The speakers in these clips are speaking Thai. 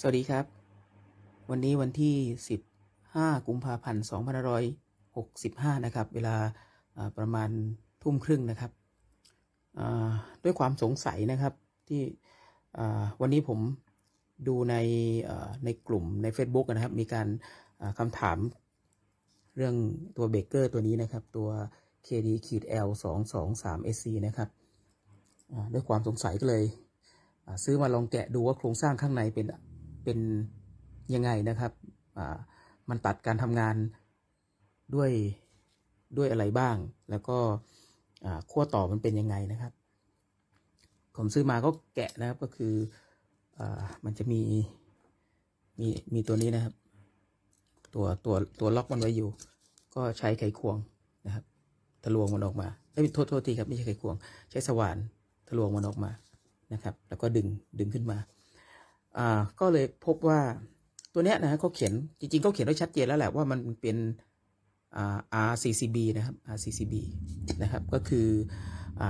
สวัสดีครับ วันนี้วันที่ 15กุมภาพันธ์2565 นะครับ เวลาประมาณทุ่มครึ่งนะครับด้วยความสงสัยนะครับ ที่วันนี้ผมดูในในกลุ่มใน Facebook นะครับ มีการคำถามเรื่องตัวเบเกอร์ตัวนี้นะครับ ตัว KD ขีด L 2 2 3 SC นะครับด้วยความสงสัยก็เลยซื้อมาลองแกะดูว่าโครงสร้างข้างในเป็นเป็นยังไงนะครับมันตัดการทำงานด้วยด้วยอะไรบ้าง แล้วก็ขั้วต่อมันเป็นยังไงนะครับ ผมซื้อมาก็แกะนะครับก็คืออมันจะมีมีมีตัวนี้นะครับตัวตัวตัวล็อกมันไว้อยู่ ก็ใช้ไขควงนะครับทะลวงมันออกมาไม่โทษโทษทีครับไม่ใช่ไขควง ใช้สว่านทะลวงมันออกมานะครับ แล้วก็ดึงดึงขึ้นมาก็เลยพบว่าตัวเนี้ยนะเขาเขียนจริงๆเขาเขียนไว้ชัดเจนแล้วแหละ ว่ามันเป็น RCCB นะครับ RCCB นะครับก็คืออ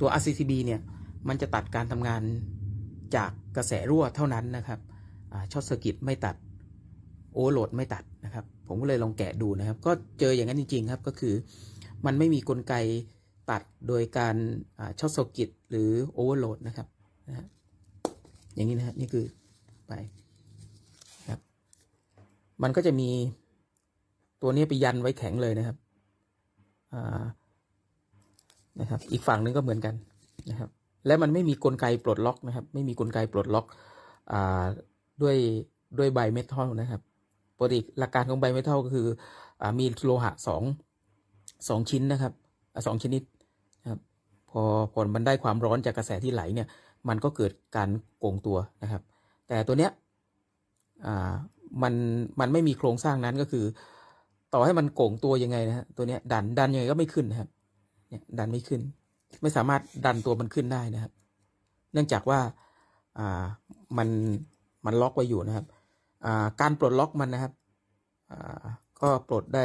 ตัว RCCB เนี่ยมันจะตัดการทำงานจากกระแสรั่วเท่านั้นนะครับช็อตสกิตไม่ตัดโอเวอร์โหลดไม่ตัดนะครับ ผมก็เลยลองแกะดูนะครับ ก็เจออย่างนั้นจริงๆ ครับ ก็คือมันไม่มีกลไกตัดโดยการช็อตสกิตหรือโอเวอร์โหลดนะครับอย่างนี้นะฮะนี่คือไปครับมันก็จะมีตัวนี้ไปยันไว้แข็งเลยนะครับอ่านะครับอีกฝั่งนึงก็เหมือนกันนะครับและมันไม่มีกลไกปลดล็อกนะครับไม่มีกลไกปลดล็อกอ่าด้วยด้วยใบเมทัลนะครับปกติหลักการของใบเมทัลก็คืออมีโลหะสองสองชิ้นนะครับสองชนิดนะครับพอผลมันได้ความร้อนจากกระแสที่ไหลเนี่ยมันก็เกิดการโกงตัวนะครับ แต่ตัวเนี้ยมันมันไม่มีโครงสร้างนั้นก็คือ ต่อให้มันโก่งตัวยังไงนะฮะตัวเนี้ยดันดันยังไงก็ไม่ขึ้นนะครับเนี่ยดันไม่ขึ้น ไม่สามารถดันตัวมันขึ้นได้นะครับ เนื่องจากว่าอ่ามันมันล็อกไว้อยู่นะครับอ่าการปลดล็อกมันนะครับอ่าก็ปลดได้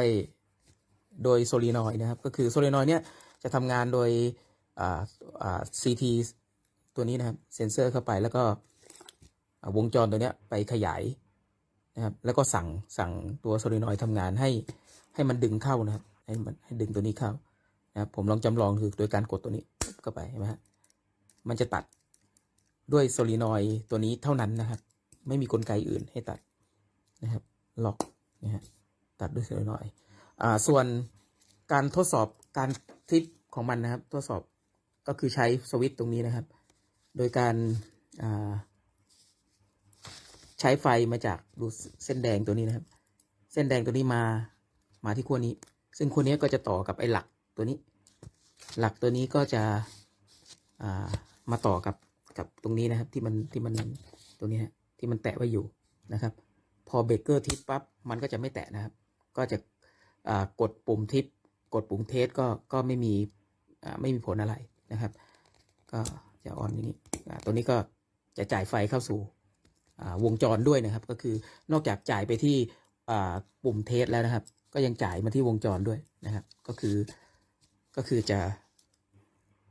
โดยโซลีนอยนะครับก็คือโซลีนอยเนี่ยจะทำงานโดยอ่าอ่าซีทีตัวนี้นะครับเซ็นเซอร์เข้าไปแล้วก็ วงจรตัวนี้ไปขยายนะครับแล้วก็สั่งสั่งตัวโซลินอยทำงานให้ให้มันดึงเข้านะครับให้มันให้ดึงตัวนี้เข้านะครับ ผมลองจำลองคือโดยการกดตัวนี้เข้าไปใช่ไหมฮะมันจะตัดด้วยโซลินอยตัวนี้เท่านั้นนะครับ ไม่มีกลไกอื่นให้ตัดนะครับล็อกนะฮะตัดด้วยโซลินอยอ่า ส่วนการทดสอบการทิปของมันนะครับ ทดสอบก็คือใช้สวิตช์ตรงนี้นะครับโดยการใช้ไฟมาจากดูเส้นแดงตัวนี้นะครับ เส้นแดงตัวนี้มามาที่ขั้วนี้ ซึ่งขั้วนี้ก็จะต่อกับไอ้หลักตัวนี้ หลักตัวนี้ก็จะมาต่อกับกับตรงนี้นะครับ ที่ มันที่มันตรงนี้ฮะที่มันแตะไว้อยู่นะครับ พอเบรกเกอร์ทิปปั๊บมันก็จะไม่แตะนะครับ ก็จะกดปุ่มทิปกดปุ่มเทสก็ก็ไม่มีไม่มีผลอะไรนะครับ ก็จะออนอย่นี่ตัวนี้ก็จะจ่ายไฟเข้าสู่วงจรด้วยนะครับ ก็คือนอกจากจ่ายไปที่ปุ่มเทสแล้วนะครับ ก็ยังจ่ายมาที่วงจรด้วยนะครับ ก็คือก็คือจะ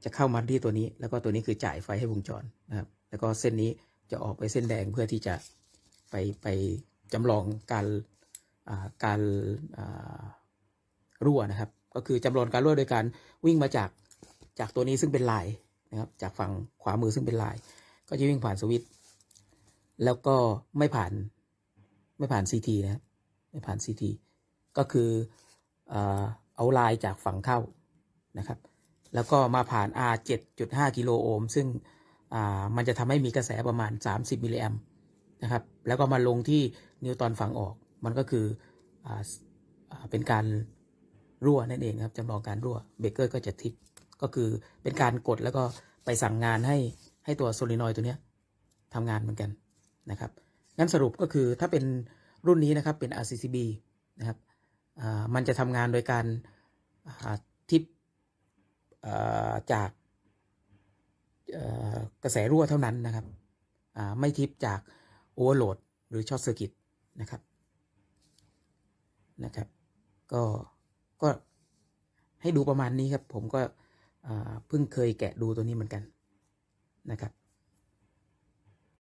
จะเข้ามาที่ตัวนี้ แล้ว ก็ ตัวนี้คือจ่ายไฟให้วงจรนะครับ แล้วก็เส้นนี้จะออกไปเส้นแดงเพื่อที่จะไป ไปจำลองการการรั่วนะครับ ก็คือจำลองการรั่วโดยการวิ่งมาจากจากตัวนี้ซึ่งเป็นลายนะครับจากฝั่งขวามือซึ่งเป็นลาย ก็จะวิ่งผ่านสวิตแล้วก็ไม่ผ่านไม่ผ่าน CT นะไม่ผ่าน CT ก็คือเอาลายจากฝั่งเข้านะครับแล้วก็มาผ่าน R 7.5กิโลโอห์มซึ่งมันจะทำให้มีกระแสประมาณ 30มิลลิแอมนะครับแล้วก็มาลงที่นิวตอนฝั่งออก มันก็คืออเป็นการรั่วนั่นเองครับจำลองการรั่วเบเกอร์ก็จะทิกก็คือเป็นการกดแล้วก็ไปสั่งงานให้ให้ตัวโซลินอยตัวเนี้ยทำงานเหมือนกันนะครับ งั้นสรุปก็คือถ้าเป็นรุ่นนี้นะครับเป็น RCCB นะครับมันจะทำงานโดยการทิปจากกระแสรั่วเท่านั้นนะครับ ไม่ทิปจากโอเวอร์โหลดหรือช็อตเซอร์กิตนะครับนะครับก็ก็ให้ดูประมาณนี้ครับผมก็เพิ่งเคยแกะดูตัวนี้เหมือนกันนะครับ